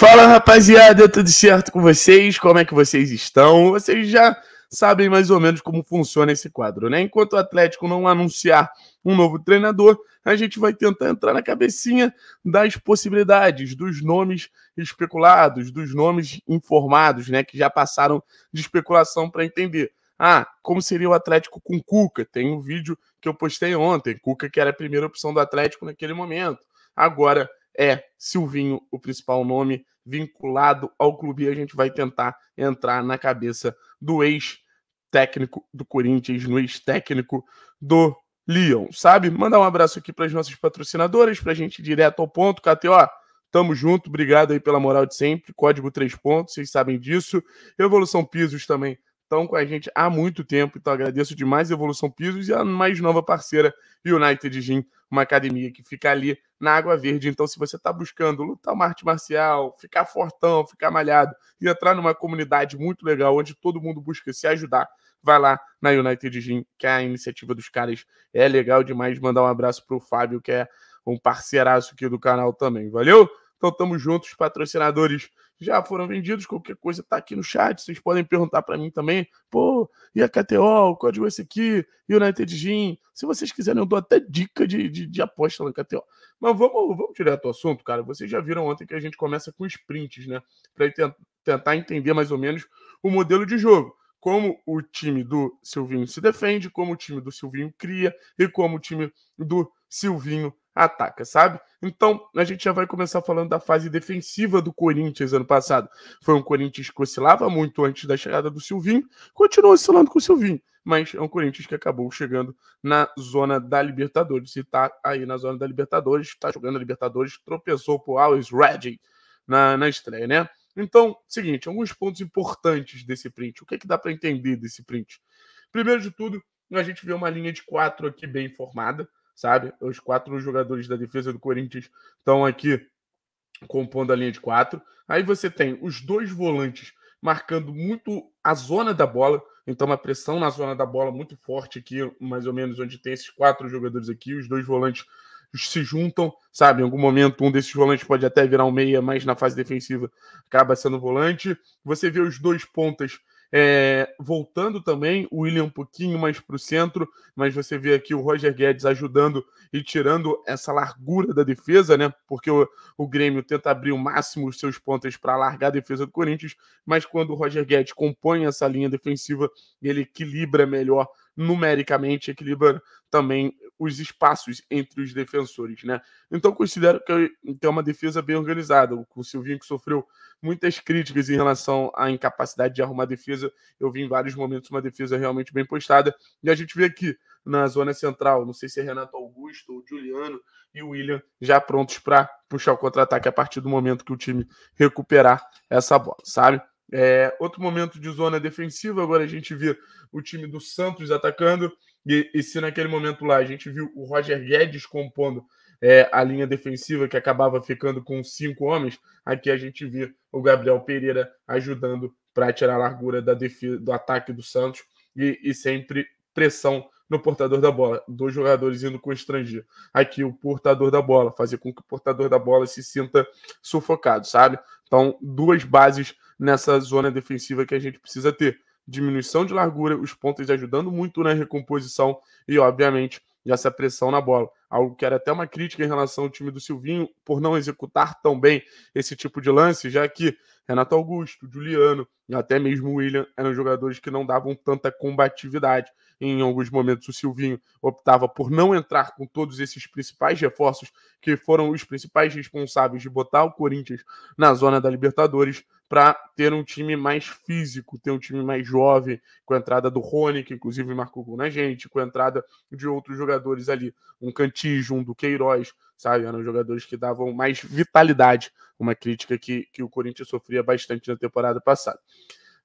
Fala rapaziada, tudo certo com vocês? Como é que vocês estão? Vocês já sabem mais ou menos como funciona esse quadro, né? Enquanto o Atlético não anunciar um novo treinador, a gente vai tentar entrar na cabecinha das possibilidades, dos nomes especulados, dos nomes informados, né? Que já passaram de especulação para entender. Ah, como seria o Atlético com Cuca? Tem um vídeo que eu postei ontem, Cuca que era a primeira opção do Atlético naquele momento. Agora é Silvinho o principal nome vinculado ao clube e a gente vai tentar entrar na cabeça do ex-técnico do Corinthians, no ex-técnico do Lyon, sabe? Mandar um abraço aqui para as nossas patrocinadoras, para a gente ir direto ao ponto. KTO, tamo junto, obrigado aí pela moral de sempre. Código 3 pontos, vocês sabem disso. Evolução Pisos também estão com a gente há muito tempo, então agradeço demais a Evolução Pisos e a mais nova parceira United Gym, uma academia que fica ali na Água Verde. Então, se você está buscando lutar uma arte marcial, ficar fortão, ficar malhado e entrar numa comunidade muito legal onde todo mundo busca se ajudar, vai lá na United Gym, que a iniciativa dos caras é legal demais. Mandar um abraço para o Fábio, que é um parceiraço aqui do canal também. Valeu! Então estamos juntos, patrocinadores já foram vendidos, qualquer coisa tá aqui no chat, vocês podem perguntar para mim também. Pô, e a KTO, o código é esse aqui, United Gin. Se vocês quiserem, eu dou até dica de, de, de aposta na KTO. Mas vamos, vamos direto ao assunto, cara. Vocês já viram ontem que a gente começa com sprints, né? Para tentar entender mais ou menos o modelo de jogo. Como o time do Silvinho se defende, como o time do Silvinho cria e como o time do Silvinho ataca, sabe? Então, a gente já vai começar falando da fase defensiva do Corinthians ano passado. Foi um Corinthians que oscilava muito antes da chegada do Silvinho, continuou oscilando com o Silvinho, mas é um Corinthians que acabou chegando na zona da Libertadores. E tá aí na zona da Libertadores, tá jogando a Libertadores, tropeçou por Always Ready na, na estreia, né? Então, seguinte, alguns pontos importantes desse print. O que, é que dá para entender desse print? Primeiro de tudo, a gente vê uma linha de quatro aqui bem formada sabe? Os quatro jogadores da defesa do Corinthians estão aqui compondo a linha de quatro. Aí você tem os dois volantes marcando muito a zona da bola, então uma pressão na zona da bola muito forte aqui, mais ou menos onde tem esses quatro jogadores aqui, os dois volantes se juntam, sabe? Em algum momento um desses volantes pode até virar um meia, mas na fase defensiva acaba sendo volante. Você vê os dois pontas é, voltando também, o William um pouquinho mais para o centro, mas você vê aqui o Roger Guedes ajudando e tirando essa largura da defesa, né? Porque o, o Grêmio tenta abrir o máximo os seus pontos para largar a defesa do Corinthians, mas quando o Roger Guedes compõe essa linha defensiva, ele equilibra melhor numericamente, equilibra também os espaços entre os defensores, né? Então considero que é uma defesa bem organizada. O Silvinho que sofreu muitas críticas em relação à incapacidade de arrumar defesa, eu vi em vários momentos uma defesa realmente bem postada. E a gente vê aqui na zona central, não sei se é Renato Augusto ou Juliano e William já prontos para puxar o contra-ataque a partir do momento que o time recuperar essa bola, sabe? É, outro momento de zona defensiva, agora a gente vê o time do Santos atacando e, e se naquele momento lá a gente viu o Roger Guedes compondo é, a linha defensiva que acabava ficando com cinco homens, aqui a gente vê o Gabriel Pereira ajudando para tirar a largura da defesa, do ataque do Santos e, e sempre pressão no portador da bola, dois jogadores indo constrangir. Aqui o portador da bola, fazer com que o portador da bola se sinta sufocado, sabe? Então, duas bases nessa zona defensiva que a gente precisa ter diminuição de largura, os pontas ajudando muito na recomposição e, obviamente, essa pressão na bola. Algo que era até uma crítica em relação ao time do Silvinho por não executar tão bem esse tipo de lance, já que Renato Augusto, Juliano e até mesmo William eram jogadores que não davam tanta combatividade. Em alguns momentos, o Silvinho optava por não entrar com todos esses principais reforços que foram os principais responsáveis de botar o Corinthians na zona da Libertadores para ter um time mais físico, ter um time mais jovem, com a entrada do Rony, que inclusive marcou gol na gente, com a entrada de outros jogadores ali, um Cantijo, um do Queiroz, sabe? Eram jogadores que davam mais vitalidade, uma crítica que, que o Corinthians sofria bastante na temporada passada.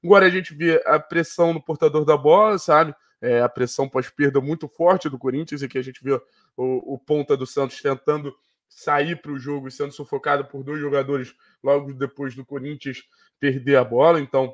Agora a gente vê a pressão no portador da bola, sabe? É, a pressão pós-perda muito forte do Corinthians, e que a gente vê o, o ponta do Santos tentando sair para o jogo e sendo sufocado por dois jogadores logo depois do Corinthians perder a bola. Então,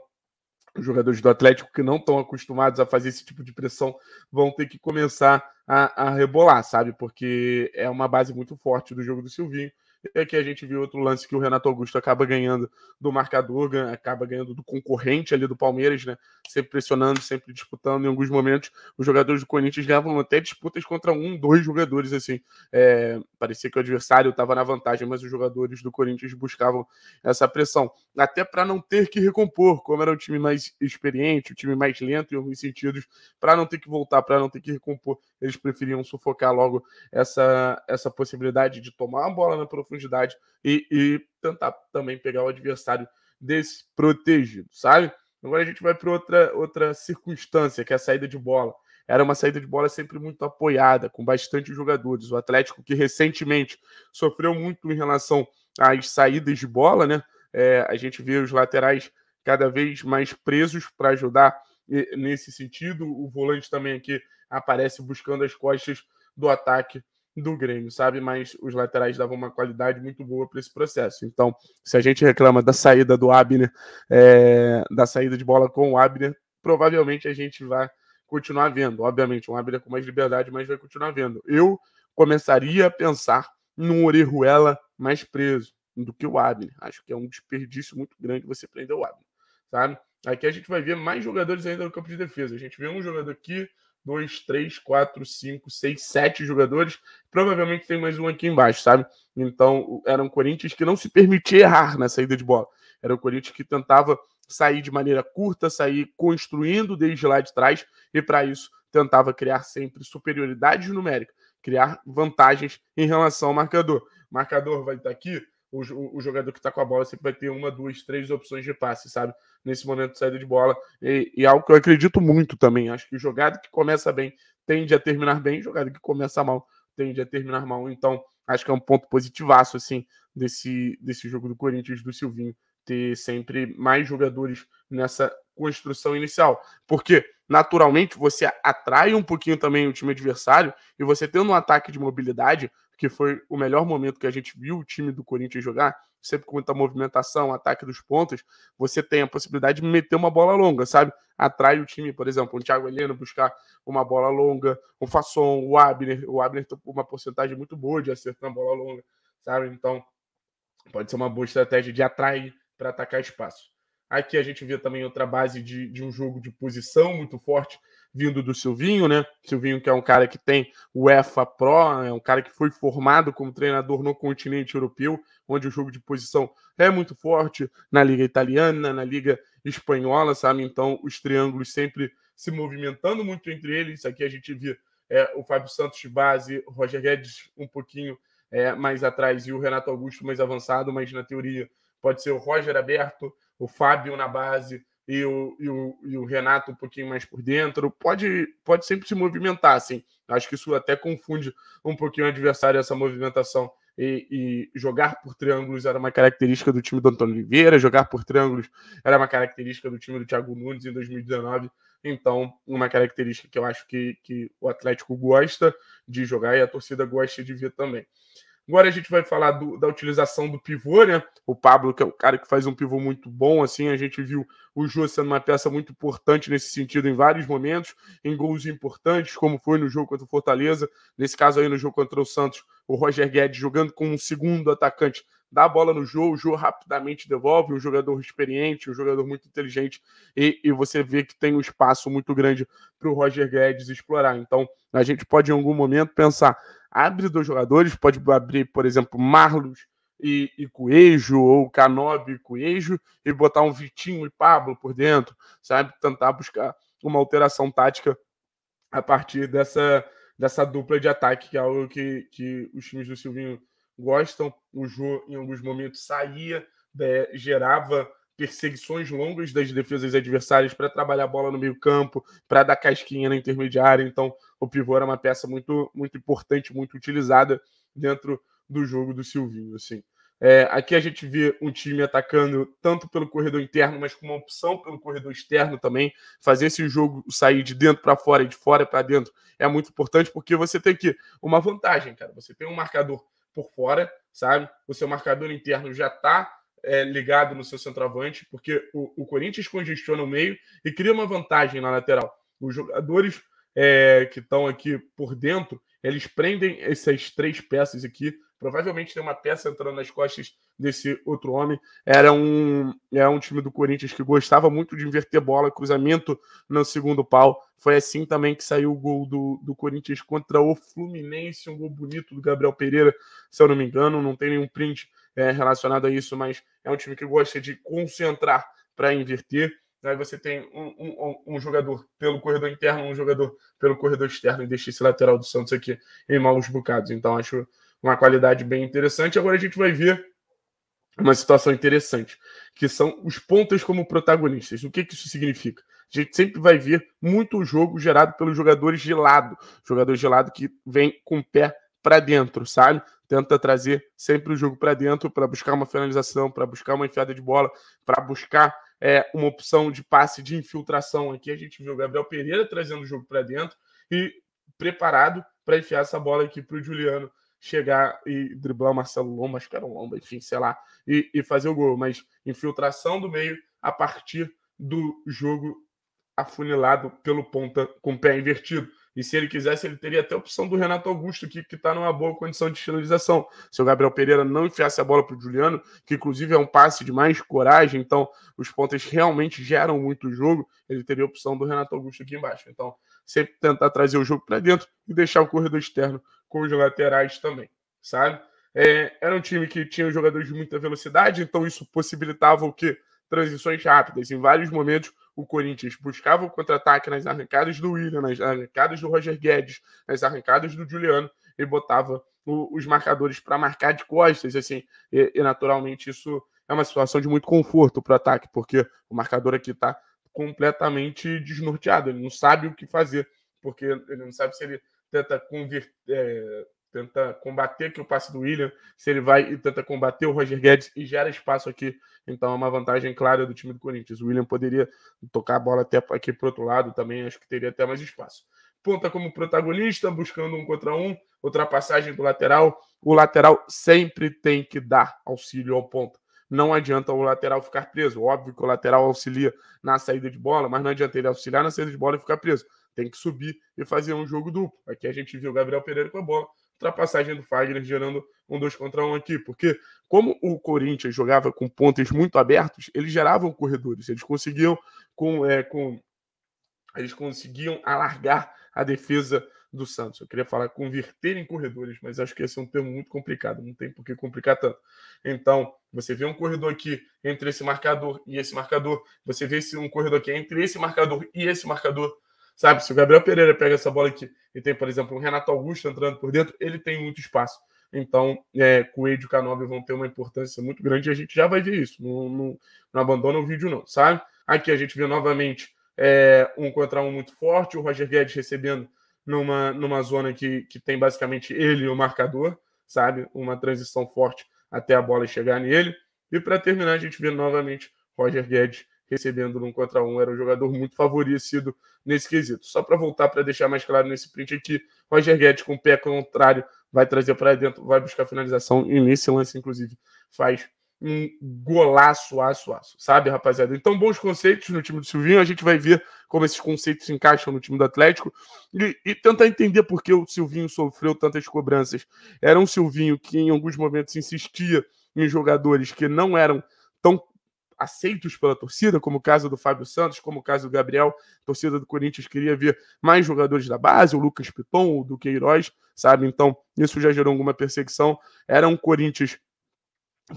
os jogadores do Atlético que não estão acostumados a fazer esse tipo de pressão vão ter que começar a, a, rebolar, sabe? Porque é uma base muito forte do jogo do Silvinho. E aqui a gente viu outro lance que o Renato Augusto acaba ganhando do marcador, acaba ganhando do concorrente ali do Palmeiras, né? Sempre pressionando, sempre disputando. Em alguns momentos, os jogadores do Corinthians ganhavam até disputas contra um, dois jogadores, assim. É, parecia que o adversário estava na vantagem, mas os jogadores do Corinthians buscavam essa pressão. Até para não ter que recompor, como era o time mais experiente, o time mais lento em alguns sentidos, para não ter que voltar, para não ter que recompor eles preferiam sufocar logo essa, essa possibilidade de tomar a bola na profundidade e, e tentar também pegar o adversário desprotegido, sabe? Agora a gente vai para outra, outra circunstância, que é a saída de bola. Era uma saída de bola sempre muito apoiada, com bastante jogadores. O Atlético, que recentemente sofreu muito em relação às saídas de bola, né? É, a gente vê os laterais cada vez mais presos para ajudar nesse sentido. O volante também aqui aparece buscando as costas do ataque do Grêmio, sabe? Mas os laterais davam uma qualidade muito boa para esse processo. Então, se a gente reclama da saída do Abner, é, da saída de bola com o Abner, provavelmente a gente vai continuar vendo. Obviamente, um Abner com mais liberdade, mas vai continuar vendo. Eu começaria a pensar num Orejuela mais preso do que o Abner. Acho que é um desperdício muito grande você prender o Abner, sabe? Aqui a gente vai ver mais jogadores ainda no campo de defesa. A gente vê um jogador aqui, dois, três, quatro, cinco, seis, sete jogadores. Provavelmente tem mais um aqui embaixo, sabe? Então, era um Corinthians que não se permitia errar na saída de bola. Era o um Corinthians que tentava sair de maneira curta, sair construindo desde lá de trás e, para isso, tentava criar sempre superioridade numérica, criar vantagens em relação ao marcador. O marcador vai estar aqui, o, o, jogador que está com a bola sempre vai ter uma, duas, três opções de passe, sabe? Nesse momento de saída de bola. E, e algo que eu acredito muito também. Acho que o jogado que começa bem tende a terminar bem, jogado que começa mal tende a terminar mal. Então, acho que é um ponto positivaço, assim, desse, desse jogo do Corinthians, do Silvinho, ter sempre mais jogadores nessa construção inicial. Porque, naturalmente, você atrai um pouquinho também o time adversário e você tendo um ataque de mobilidade, que foi o melhor momento que a gente viu o time do Corinthians jogar, sempre com muita movimentação, ataque dos pontos, você tem a possibilidade de meter uma bola longa, sabe? Atrai o time, por exemplo, o Thiago Heleno buscar uma bola longa, o Fasson, o Abner, o Abner tem uma porcentagem muito boa de acertar uma bola longa, sabe? Então, pode ser uma boa estratégia de atrair para atacar espaço. Aqui a gente vê também outra base de, de um jogo de posição muito forte vindo do Silvinho, né? Silvinho, que é um cara que tem o EFA Pro, é um cara que foi formado como treinador no continente europeu, onde o jogo de posição é muito forte na Liga Italiana, na Liga Espanhola, sabe? Então, os triângulos sempre se movimentando muito entre eles. Aqui a gente vê é, o Fábio Santos de base, o Roger Guedes um pouquinho é, mais atrás e o Renato Augusto mais avançado, mas na teoria pode ser o Roger aberto, o Fábio na base e o, e o, e o Renato um pouquinho mais por dentro. Pode, pode sempre se movimentar, assim. Acho que isso até confunde um pouquinho o adversário, essa movimentação. E, e, jogar por triângulos era uma característica do time do Antônio Oliveira, jogar por triângulos era uma característica do time do Thiago Nunes em 2019. Então, uma característica que eu acho que, que o Atlético gosta de jogar e a torcida gosta de ver também. Agora a gente vai falar do, da utilização do pivô, né? O Pablo, que é o cara que faz um pivô muito bom, assim, a gente viu o Jô sendo uma peça muito importante nesse sentido em vários momentos, em gols importantes, como foi no jogo contra o Fortaleza, nesse caso aí no jogo contra o Santos, o Roger Guedes jogando com um segundo atacante, dá a bola no Jô, o Jô rapidamente devolve, um jogador experiente, um jogador muito inteligente, e, e você vê que tem um espaço muito grande para o Roger Guedes explorar. Então, a gente pode em algum momento pensar abre dois jogadores, pode abrir, por exemplo, Marlos e, e Coelho, ou Canobi e Coelho, e botar um Vitinho e Pablo por dentro, sabe? Tentar buscar uma alteração tática a partir dessa, dessa dupla de ataque, que é algo que, que os times do Silvinho gostam. O Jô, em alguns momentos, saía, é, gerava perseguições longas das defesas adversárias para trabalhar a bola no meio-campo, para dar casquinha na intermediária. Então, o pivô era uma peça muito, muito importante, muito utilizada dentro do jogo do Silvinho. Assim. É, aqui a gente vê um time atacando tanto pelo corredor interno, mas com uma opção pelo corredor externo também. Fazer esse jogo sair de dentro para fora e de fora para dentro é muito importante, porque você tem aqui uma vantagem, cara. Você tem um marcador por fora, sabe? O seu marcador interno já está é, ligado no seu centroavante, porque o, o, Corinthians congestiona o meio e cria uma vantagem na lateral. Os jogadores é, que estão aqui por dentro, eles prendem essas três peças aqui. Provavelmente tem uma peça entrando nas costas desse outro homem. Era um, é um time do Corinthians que gostava muito de inverter bola, cruzamento no segundo pau. Foi assim também que saiu o gol do, do Corinthians contra o Fluminense, um gol bonito do Gabriel Pereira, se eu não me engano. Não tem nenhum print é, relacionado a isso, mas é um time que gosta de concentrar para inverter. Aí você tem um, um, um, jogador pelo corredor interno, um jogador pelo corredor externo, e deixa esse lateral do Santos aqui em maus bocados. Então acho uma qualidade bem interessante. Agora a gente vai ver uma situação interessante, que são os pontas como protagonistas. O que, que isso significa? A gente sempre vai ver muito jogo gerado pelos jogadores de lado, jogadores de lado que vem com o pé para dentro, sabe? tenta trazer sempre o jogo para dentro para buscar uma finalização, para buscar uma enfiada de bola, para buscar é, uma opção de passe de infiltração. Aqui a gente viu o Gabriel Pereira trazendo o jogo para dentro e preparado para enfiar essa bola aqui para o Juliano chegar e driblar o Marcelo Lomba, acho que era um Lomba, enfim, sei lá, e, e fazer o gol. Mas infiltração do meio a partir do jogo afunilado pelo ponta com o pé invertido. E se ele quisesse, ele teria até a opção do Renato Augusto, que está numa boa condição de finalização. Se o Gabriel Pereira não enfiasse a bola para o Juliano, que inclusive é um passe de mais coragem, então os pontas realmente geram muito jogo, ele teria a opção do Renato Augusto aqui embaixo. Então, sempre tentar trazer o jogo para dentro e deixar o corredor externo com os laterais também, sabe? É, era um time que tinha jogadores de muita velocidade, então isso possibilitava o quê? Transições rápidas. Em vários momentos, o Corinthians buscava o contra-ataque nas arrancadas do William, nas arrancadas do Roger Guedes, nas arrancadas do Juliano, e botava o, os marcadores para marcar de costas, assim, e, e, naturalmente isso é uma situação de muito conforto para o ataque, porque o marcador aqui está completamente desnorteado, ele não sabe o que fazer, porque ele não sabe se ele tenta converter. É, tenta combater aqui o passe do William, se ele vai e tenta combater o Roger Guedes e gera espaço aqui. Então é uma vantagem clara do time do Corinthians. O William poderia tocar a bola até aqui para outro lado também, acho que teria até mais espaço. Ponta como protagonista, buscando um contra um, ultrapassagem do lateral. O lateral sempre tem que dar auxílio ao ponta. Não adianta o lateral ficar preso. Óbvio que o lateral auxilia na saída de bola, mas não adianta ele auxiliar na saída de bola e ficar preso. Tem que subir e fazer um jogo duplo. Aqui a gente viu o Gabriel Pereira com a bola ultrapassagem do Fagner, gerando um dois contra um aqui, porque como o Corinthians jogava com pontes muito abertos, eles geravam corredores, eles conseguiam com, é, com eles conseguiam alargar a defesa do Santos. Eu queria falar converter em corredores, mas acho que esse é um termo muito complicado, não tem por que complicar tanto. Então, você vê um corredor aqui entre esse marcador e esse marcador, você vê um corredor aqui entre esse marcador e esse marcador, Sabe, se o Gabriel Pereira pega essa bola aqui e tem, por exemplo, o Renato Augusto entrando por dentro, ele tem muito espaço. Então, é, Coelho e Canobi vão ter uma importância muito grande e a gente já vai ver isso. Não, não, não abandona o vídeo, não, sabe? Aqui a gente vê novamente é, um contra um muito forte, o Roger Guedes recebendo numa, numa zona que, que tem basicamente ele e o marcador, sabe? Uma transição forte até a bola chegar nele. E para terminar, a gente vê novamente Roger Guedes recebendo um contra um, era um jogador muito favorecido nesse quesito. Só para voltar para deixar mais claro nesse print aqui, Roger Guedes com o pé contrário vai trazer para dentro, vai buscar finalização e nesse lance, inclusive, faz um golaço, aço, aço, sabe, rapaziada? Então, bons conceitos no time do Silvinho, a gente vai ver como esses conceitos se encaixam no time do Atlético e, e tentar entender por que o Silvinho sofreu tantas cobranças. Era um Silvinho que em alguns momentos insistia em jogadores que não eram tão aceitos pela torcida, como o caso do Fábio Santos, como o caso do Gabriel. A torcida do Corinthians queria ver mais jogadores da base, o Lucas Piton, o Duqueiroz, sabe? Então, isso já gerou alguma perseguição. Era um Corinthians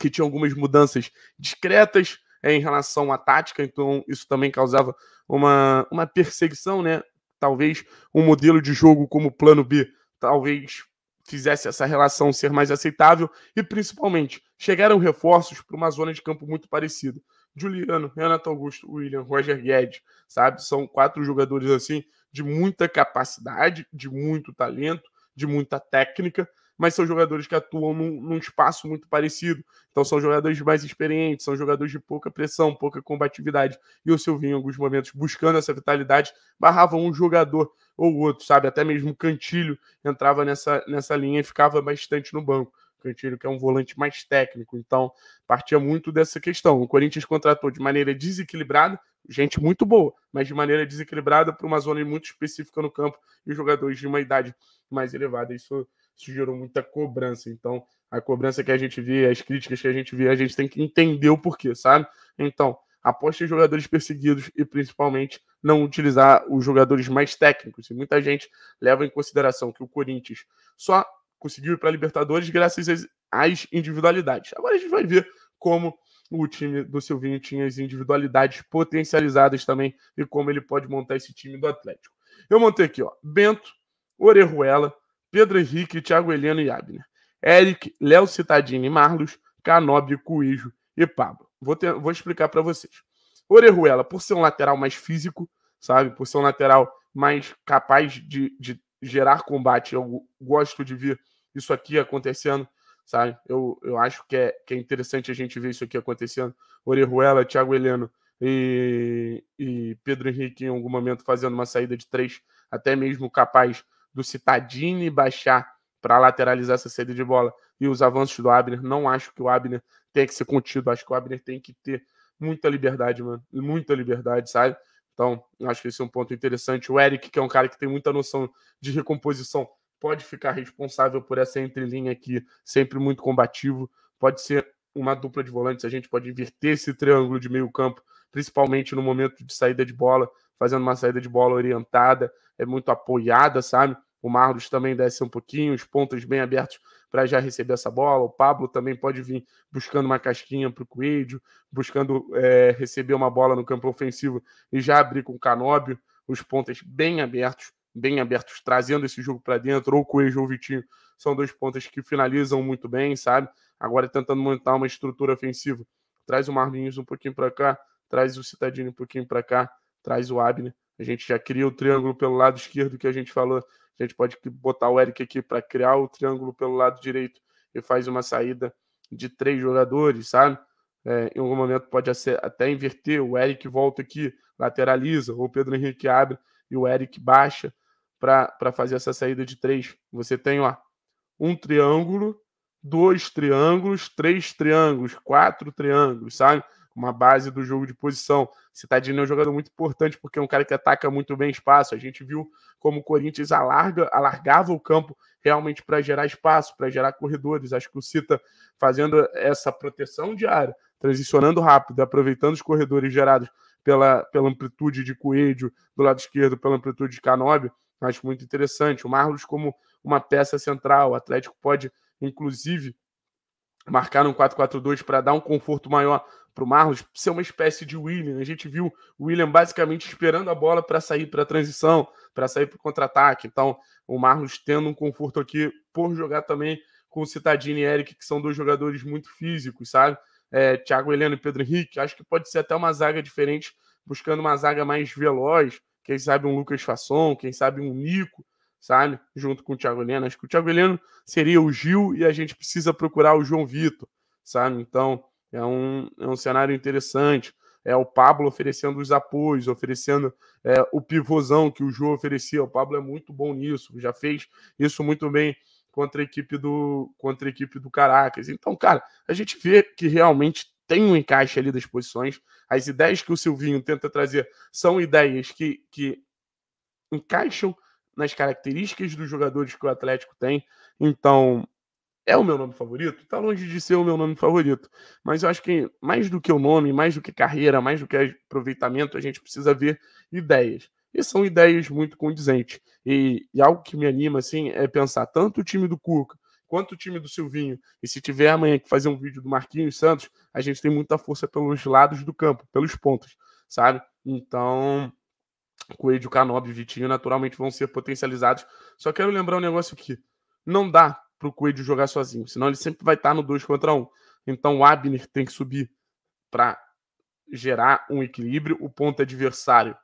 que tinha algumas mudanças discretas é, em relação à tática, então isso também causava uma, uma perseguição, né? Talvez um modelo de jogo como plano B, talvez fizesse essa relação ser mais aceitável e, principalmente, chegaram reforços para uma zona de campo muito parecida. Juliano, Renato Augusto, William, Roger Guedes, sabe? São quatro jogadores assim de muita capacidade, de muito talento, de muita técnica, mas são jogadores que atuam num, num, espaço muito parecido. Então são jogadores mais experientes, são jogadores de pouca pressão, pouca combatividade. E o Silvinho, em alguns momentos, buscando essa vitalidade, barrava um jogador ou outro, sabe? Até mesmo Cantilho entrava nessa, nessa linha e ficava bastante no banco. Cantilho, que é um volante mais técnico. Então, partia muito dessa questão. O Corinthians contratou de maneira desequilibrada, gente muito boa, mas de maneira desequilibrada para uma zona muito específica no campo e jogadores de uma idade mais elevada. Isso, isso gerou muita cobrança. Então, a cobrança que a gente vê, as críticas que a gente vê, a gente tem que entender o porquê, sabe? Então, aposta em jogadores perseguidos e principalmente não utilizar os jogadores mais técnicos. E muita gente leva em consideração que o Corinthians só conseguiu ir para a Libertadores graças às individualidades. Agora a gente vai ver como o time do Silvinho tinha as individualidades potencializadas também e como ele pode montar esse time do Atlético. Eu montei aqui, ó, Bento, Orejuela, Pedro Henrique, Thiago Heleno e Abner. Eric, Léo Citadini, Marlos, Canobi, Cuijo e Pablo. Vou, ter, vou explicar para vocês. Orejuela, por ser um lateral mais físico, sabe? Por ser um lateral mais capaz de, de gerar combate, eu gosto de ver isso aqui acontecendo, sabe? Eu, eu acho que é, que é interessante a gente ver isso aqui acontecendo. Orejuela, Thiago Heleno e, e Pedro Henrique em algum momento fazendo uma saída de três, até mesmo capaz do Citadini baixar para lateralizar essa saída de bola e os avanços do Abner. Não acho que o Abner tenha que ser contido, acho que o Abner tem que ter muita liberdade, mano, muita liberdade, sabe? Então, acho que esse é um ponto interessante. O Eric, que é um cara que tem muita noção de recomposição, pode ficar responsável por essa entrelinha aqui, sempre muito combativo. Pode ser uma dupla de volantes, a gente pode inverter esse triângulo de meio campo, principalmente no momento de saída de bola, fazendo uma saída de bola orientada, é muito apoiada, sabe? O Marlos também desce um pouquinho, os pontos bem abertos para já receber essa bola. O Pablo também pode vir buscando uma casquinha para o Coelho, buscando é, receber uma bola no campo ofensivo e já abrir com o Canóbio, os pontas bem abertos bem abertos, trazendo esse jogo para dentro, ou Coelho ou Vitinho, são dois pontas que finalizam muito bem, sabe? Agora tentando montar uma estrutura ofensiva, traz o Marlinhos um pouquinho para cá, traz o Citadinho um pouquinho para cá, traz o Abner. A gente já cria o triângulo pelo lado esquerdo que a gente falou. A gente pode botar o Eric aqui para criar o triângulo pelo lado direito e faz uma saída de três jogadores, sabe? É, em algum momento pode até inverter, o Eric volta aqui, lateraliza, ou o Pedro Henrique abre e o Eric baixa para fazer essa saída de três. Você tem lá um triângulo, dois triângulos, três triângulos, quatro triângulos, sabe? Uma base do jogo de posição. Citadinho é um jogador muito importante porque é um cara que ataca muito bem espaço. A gente viu como o Corinthians alarga, alargava o campo realmente para gerar espaço, para gerar corredores. Acho que o Cita fazendo essa proteção de área, transicionando rápido, aproveitando os corredores gerados pela, pela amplitude de Coelho do lado esquerdo, pela amplitude de Canóbio, Acho muito interessante. O Marlos como uma peça central. O Atlético pode, inclusive, marcar um 4-4-2 para dar um conforto maior para o Marlos, ser uma espécie de William. A gente viu o William basicamente esperando a bola para sair para a transição, para sair para o contra-ataque. Então, o Marlos tendo um conforto aqui por jogar também com o Citadini e Eric, que são dois jogadores muito físicos, sabe? É, Thiago Heleno e Pedro Henrique. Acho que pode ser até uma zaga diferente, buscando uma zaga mais veloz, quem sabe um Lucas Fasson, quem sabe um Nico, sabe? Junto com o Thiago Heleno. Acho que o Thiago Heleno seria o Gil e a gente precisa procurar o João Vitor, sabe? Então, é um, é um cenário interessante. É o Pablo oferecendo os apoios, oferecendo é, o pivôzão que o João oferecia. O Pablo é muito bom nisso, já fez isso muito bem contra a equipe do contra a equipe do Caracas. Então, cara, a gente vê que realmente tem um encaixe ali das posições. As ideias que o Silvinho tenta trazer são ideias que, que encaixam nas características dos jogadores que o Atlético tem. Então, é o meu nome favorito? Está longe de ser o meu nome favorito. Mas eu acho que mais do que o nome, mais do que carreira, mais do que aproveitamento, a gente precisa ver ideias. E são ideias muito condizentes. E, e algo que me anima, assim, é pensar tanto o time do Cuca quanto o time do Silvinho, e se tiver amanhã que fazer um vídeo do Marquinhos Santos, a gente tem muita força pelos lados do campo, pelos pontos, sabe? Então, Coelho, Canob e Vitinho naturalmente vão ser potencializados. Só quero lembrar um negócio aqui. Não dá para o Coelho jogar sozinho, senão ele sempre vai estar tá no 2 contra 1. Um. Então o Abner tem que subir para gerar um equilíbrio. O ponto adversário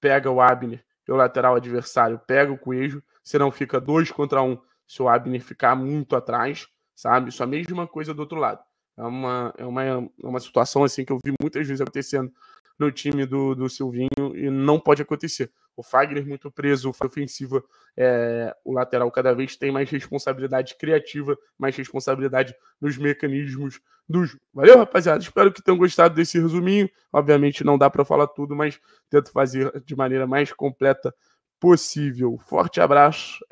pega o Abner e o lateral adversário pega o Coelho, senão fica 2 contra 1. Um se o Abner ficar muito atrás, sabe? Isso é a mesma coisa do outro lado. É uma, é uma, é uma situação assim que eu vi muitas vezes acontecendo no time do, do Silvinho e não pode acontecer. O Fagner muito preso, o ofensiva, é, o lateral cada vez tem mais responsabilidade criativa, mais responsabilidade nos mecanismos do jogo. Valeu, rapaziada. Espero que tenham gostado desse resuminho. Obviamente não dá para falar tudo, mas tento fazer de maneira mais completa possível. Forte abraço.